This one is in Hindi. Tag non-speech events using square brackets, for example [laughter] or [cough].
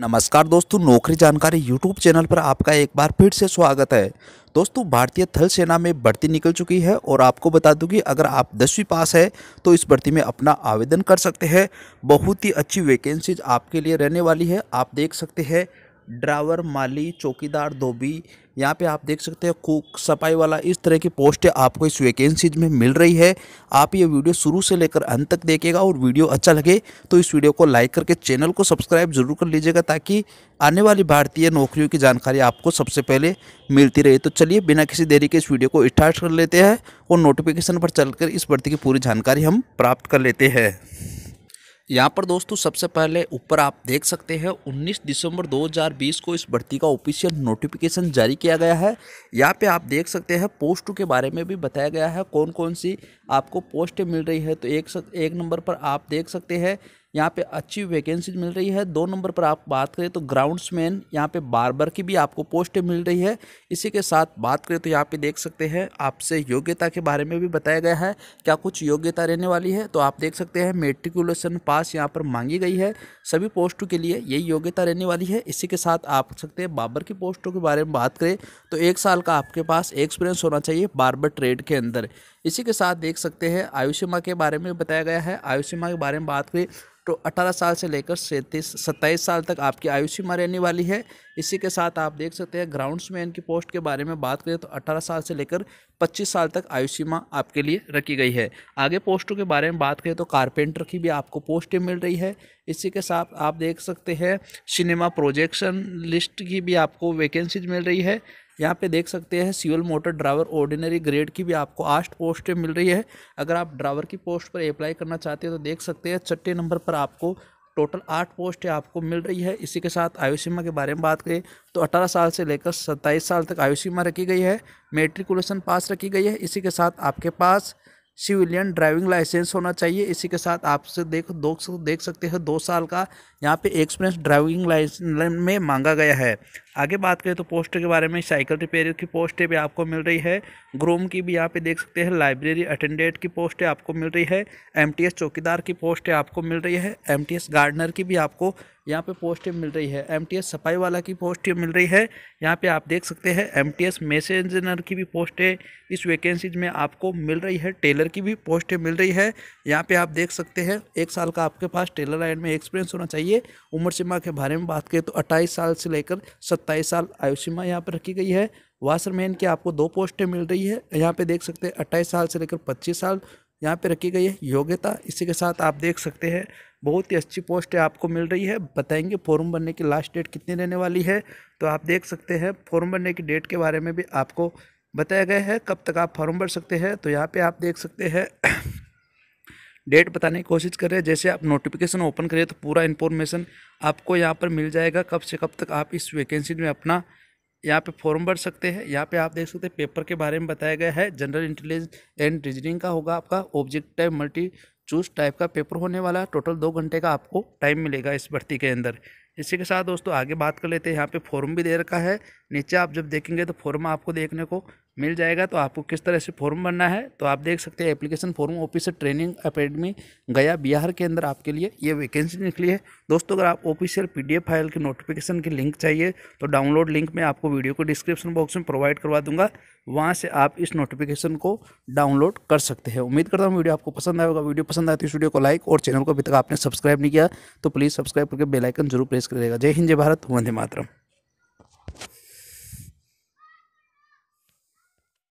नमस्कार दोस्तों नौकरी जानकारी यूट्यूब चैनल पर आपका एक बार फिर से स्वागत है दोस्तों भारतीय थल सेना में भर्ती निकल चुकी है और आपको बता दूं कि अगर आप दसवीं पास है तो इस भर्ती में अपना आवेदन कर सकते हैं बहुत ही अच्छी वैकेंसीज आपके लिए रहने वाली है आप देख सकते हैं ड्राइवर माली चौकीदार धोबी यहाँ पे आप देख सकते हैं कुक सफाई वाला इस तरह की पोस्टें आपको इस वैकेंसीज में मिल रही है आप ये वीडियो शुरू से लेकर अंत तक देखेगा और वीडियो अच्छा लगे तो इस वीडियो को लाइक करके चैनल को सब्सक्राइब जरूर कर लीजिएगा ताकि आने वाली भारतीय नौकरियों की जानकारी आपको सबसे पहले मिलती रहे तो चलिए बिना किसी देरी के इस वीडियो को स्टार्ट कर लेते हैं और नोटिफिकेशन पर चल इस भर्ती की पूरी जानकारी हम प्राप्त कर लेते हैं यहाँ पर दोस्तों सबसे पहले ऊपर आप देख सकते हैं 19 दिसंबर 2020 को इस भर्ती का ऑफिशियल नोटिफिकेशन जारी किया गया है यहाँ पे आप देख सकते हैं पोस्ट के बारे में भी बताया गया है कौन कौन सी आपको पोस्ट मिल रही है तो एक एक नंबर पर आप देख सकते हैं यहाँ पे अच्छी वैकेंसी मिल रही है दो नंबर पर आप बात करें तो ग्राउंड्समैन यहाँ पे बारबर की भी आपको पोस्ट मिल रही है इसी के साथ बात करें तो यहाँ पे देख सकते हैं आपसे योग्यता के बारे में भी बताया गया है क्या कुछ योग्यता रहने वाली है तो आप देख सकते हैं मेट्रिकुलेशन पास यहाँ पर मांगी गई है सभी पोस्टों के लिए यही योग्यता रहने वाली है इसी के साथ आप सकते हैं बाबर की पोस्टों के बारे में बात करें तो एक साल का आपके पास एक्सपीरियंस होना चाहिए बारबर ट्रेड के अंदर इसी के साथ देख सकते हैं आयुष्मा के बारे में बताया गया है आयुषमा के बारे में बात करें तो 18 साल से लेकर सैंतीस सत्ताईस साल तक आपकी आयु सीमा रहने वाली है इसी के साथ आप देख सकते हैं ग्राउंड्स मैन की पोस्ट के बारे में बात करें तो 18 साल से लेकर 25 साल तक आयु सीमा आपके लिए रखी गई है आगे पोस्टों के बारे में बात करें तो कारपेंटर की भी आपको पोस्टें मिल रही है इसी के साथ आप देख सकते हैं सिनेमा प्रोजेक्शन लिस्ट की भी आपको वैकेंसीज मिल रही है यहाँ पे देख सकते हैं civil motor driver ordinary grade की भी आपको आस्ट पोस्ट मिल रही है अगर आप ड्राइवर की पोस्ट पर अप्लाई करना चाहते हो तो देख सकते हैं छठे नंबर पर आपको टोटल आठ पोस्ट आपको मिल रही है इसी के साथ आयु सीमा के बारे में बात करें तो 18 साल से लेकर 27 साल तक आयु सीमा रखी गई है मेट्रिकुलेशन पास रखी गई है इसी के साथ आपके पास सिविलियन ड्राइविंग लाइसेंस होना चाहिए इसी के साथ आपसे देख दो देख सकते हैं दो साल का यहाँ पे एक्सपीरियंस ड्राइविंग लाइसेंस में मांगा गया है आगे बात करें तो पोस्ट के बारे में साइकिल रिपेयर की पोस्टें भी आपको मिल रही है ग्रूम की भी यहाँ पे देख सकते हैं लाइब्रेरी अटेंडेंट की पोस्टें आपको मिल रही है एम चौकीदार की पोस्टें आपको मिल रही है एम गार्डनर की भी आपको यहाँ पे पोस्ट मिल रही है एम सफाई वाला की पोस्ट मिल रही है यहाँ पे आप देख सकते हैं एम टी इंजीनियर की भी पोस्ट है इस वैकेंसीज में आपको मिल रही है टेलर की भी पोस्ट मिल रही है यहाँ पे आप देख सकते हैं एक साल का आपके पास टेलर लाइन में एक्सपीरियंस होना चाहिए उम्र सीमा के बारे में बात करें तो अट्ठाईस साल से लेकर सत्ताईस साल आयु सीमा यहाँ पर रखी गई है वाशरमैन की आपको दो पोस्टें मिल रही है यहाँ पे देख सकते हैं अट्ठाईस साल से लेकर पच्चीस साल यहाँ पे रखी गई है योग्यता इसी के साथ आप देख सकते हैं बहुत ही अच्छी पोस्ट है आपको मिल रही है बताएंगे फॉर्म भरने की लास्ट डेट कितनी रहने वाली है तो आप देख सकते हैं फॉर्म भरने की डेट के बारे में भी आपको बताया गया है कब तक आप फॉर्म भर सकते हैं तो यहाँ पे आप देख सकते हैं डेट [coughs] बताने की कोशिश कर रहे हैं जैसे आप नोटिफिकेशन ओपन करें तो पूरा इन्फॉर्मेशन आपको यहाँ पर मिल जाएगा कब से कब तक आप इस वैकेंसी में अपना यहाँ पे फॉर्म भर सकते हैं यहाँ पे आप देख सकते हैं पेपर के बारे में बताया गया है जनरल इंटेलिजेंस एंड रीजनिंग का होगा आपका ऑब्जेक्टिव मल्टी चूस टाइप का पेपर होने वाला है टोटल दो घंटे का आपको टाइम मिलेगा इस भर्ती के अंदर इसी के साथ दोस्तों आगे बात कर लेते हैं यहाँ पे फॉर्म भी दे रखा है नीचे आप जब देखेंगे तो फॉर्म आपको देखने को मिल जाएगा तो आपको किस तरह से फॉर्म भरना है तो आप देख सकते हैं application form officer training academy Gaya Bihar के अंदर आपके लिए ये वैकेंसी निकली है दोस्तों अगर आप ऑफिशियल पी फाइल की नोटिफिकेशन की लिंक चाहिए तो डाउनलोड लिंक मैं आपको वीडियो को डिस्क्रिप्शन बॉक्स में प्रोवाइड करवा दूंगा वहाँ से आप इस नोटिफिकेशन को डाउनलोड कर सकते हैं उम्मीद करता हूँ वीडियो आपको पसंद आएगा वीडियो पसंद आए तो इस वीडियो को लाइक और चैनल को अभी तक आपने सब्सक्राइब नहीं किया तो प्लीज़ सब्सक्राइब करके बेलाइकन जरूर प्रेस करेगा जय हिंद जय भारत वंदे मातरम